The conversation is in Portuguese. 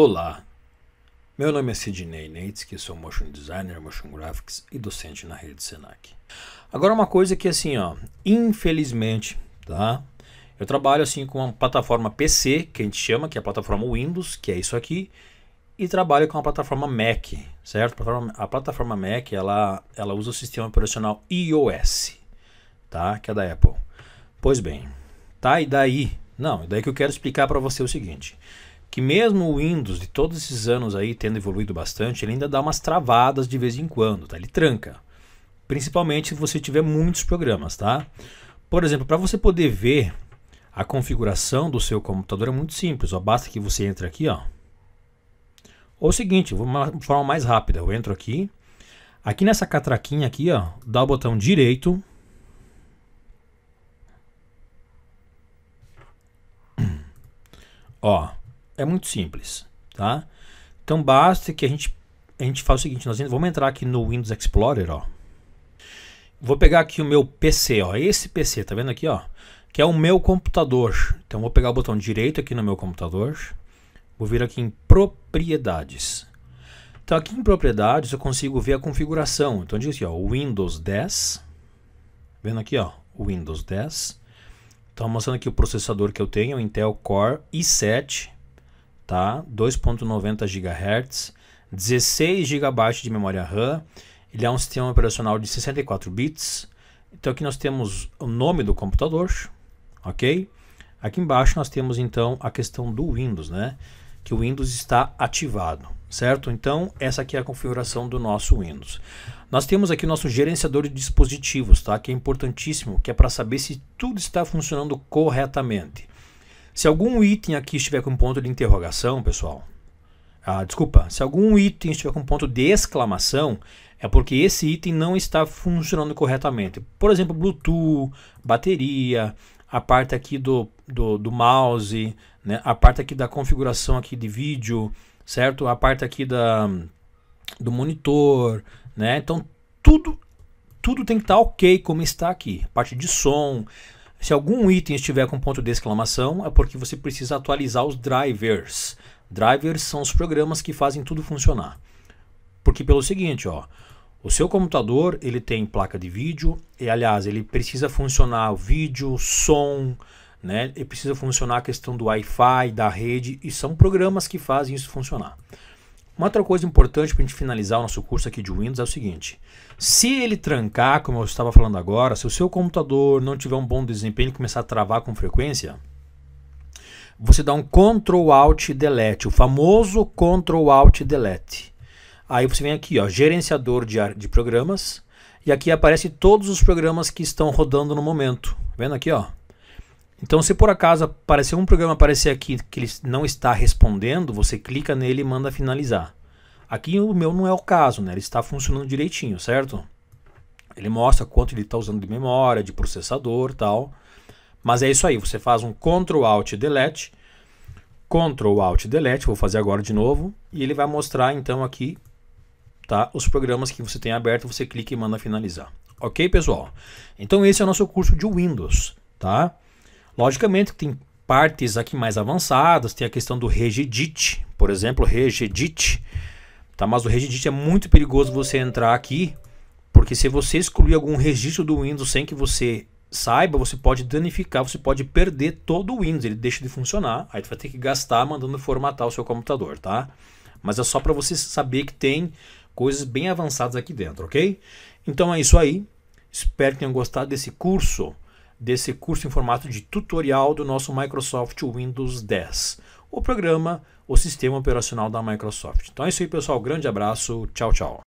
Olá, meu nome é Sidney Neitz, que sou motion designer, motion graphics e docente na rede Senac. Agora uma coisa que assim, ó, infelizmente, tá? Eu trabalho assim com uma plataforma PC, que a gente chama, que é a plataforma Windows, que é isso aqui, e trabalho com a plataforma Mac, certo? A plataforma, Mac, ela, ela usa o sistema operacional iOS, tá? Que é da Apple. Pois bem, tá? E daí? Não, daí que eu quero explicar para você o seguinte que mesmo o Windows, de todos esses anos aí, tendo evoluído bastante, ele ainda dá umas travadas de vez em quando, tá? Ele tranca. Principalmente se você tiver muitos programas, tá? Por exemplo, para você poder ver a configuração do seu computador é muito simples, ó, basta que você entre aqui, ó. Ou o seguinte, vou de forma mais rápida, eu entro aqui, aqui nessa catraquinha aqui, ó, dá o botão direito, ó, é muito simples, tá? Então basta que a gente a gente faça o seguinte, nós vamos entrar aqui no Windows Explorer, ó. Vou pegar aqui o meu PC, ó, esse PC, tá vendo aqui, ó, que é o meu computador. Então vou pegar o botão direito aqui no meu computador, vou vir aqui em propriedades. Então aqui em propriedades eu consigo ver a configuração. Então diz aqui, ó, Windows 10. Vendo aqui, ó, Windows 10. Então mostrando aqui o processador que eu tenho, Intel Core i7 tá? 2.90 GHz, 16 GB de memória RAM, ele é um sistema operacional de 64 bits. Então aqui nós temos o nome do computador, ok? Aqui embaixo nós temos então a questão do Windows, né? Que o Windows está ativado, certo? Então essa aqui é a configuração do nosso Windows. Nós temos aqui o nosso gerenciador de dispositivos, tá? Que é importantíssimo, que é para saber se tudo está funcionando corretamente. Se algum item aqui estiver com ponto de interrogação, pessoal, ah, desculpa, se algum item estiver com ponto de exclamação, é porque esse item não está funcionando corretamente. Por exemplo, Bluetooth, bateria, a parte aqui do, do, do mouse, né? a parte aqui da configuração aqui de vídeo, certo? A parte aqui da, do monitor, né? Então, tudo, tudo tem que estar ok como está aqui. A parte de som, se algum item estiver com ponto de exclamação, é porque você precisa atualizar os drivers. Drivers são os programas que fazem tudo funcionar. Porque pelo seguinte, ó, o seu computador ele tem placa de vídeo e aliás ele precisa funcionar o vídeo, som, né? Ele precisa funcionar a questão do Wi-Fi, da rede e são programas que fazem isso funcionar. Uma outra coisa importante para a gente finalizar o nosso curso aqui de Windows é o seguinte: se ele trancar, como eu estava falando agora, se o seu computador não tiver um bom desempenho e começar a travar com frequência, você dá um Ctrl Alt Delete, o famoso Ctrl Alt Delete. Aí você vem aqui, ó, gerenciador de, de programas, e aqui aparece todos os programas que estão rodando no momento. Vendo aqui, ó? Então, se por acaso aparecer um programa aparecer aqui que ele não está respondendo, você clica nele e manda finalizar. Aqui o meu não é o caso, né? Ele está funcionando direitinho, certo? Ele mostra quanto ele está usando de memória, de processador, tal. Mas é isso aí, você faz um Ctrl Alt Delete, Ctrl Alt Delete, vou fazer agora de novo, e ele vai mostrar então aqui, tá? Os programas que você tem aberto, você clica e manda finalizar. OK, pessoal? Então esse é o nosso curso de Windows, tá? Logicamente que tem partes aqui mais avançadas, tem a questão do regedit, por exemplo, regedit, tá? Mas o regedit é muito perigoso você entrar aqui, porque se você excluir algum registro do Windows sem que você saiba, você pode danificar, você pode perder todo o Windows, ele deixa de funcionar, aí você vai ter que gastar mandando formatar o seu computador, tá? Mas é só para você saber que tem coisas bem avançadas aqui dentro, ok? Então é isso aí. Espero que tenham gostado desse curso desse curso em formato de tutorial do nosso Microsoft Windows 10, o programa, o sistema operacional da Microsoft. Então é isso aí, pessoal. Grande abraço. Tchau, tchau.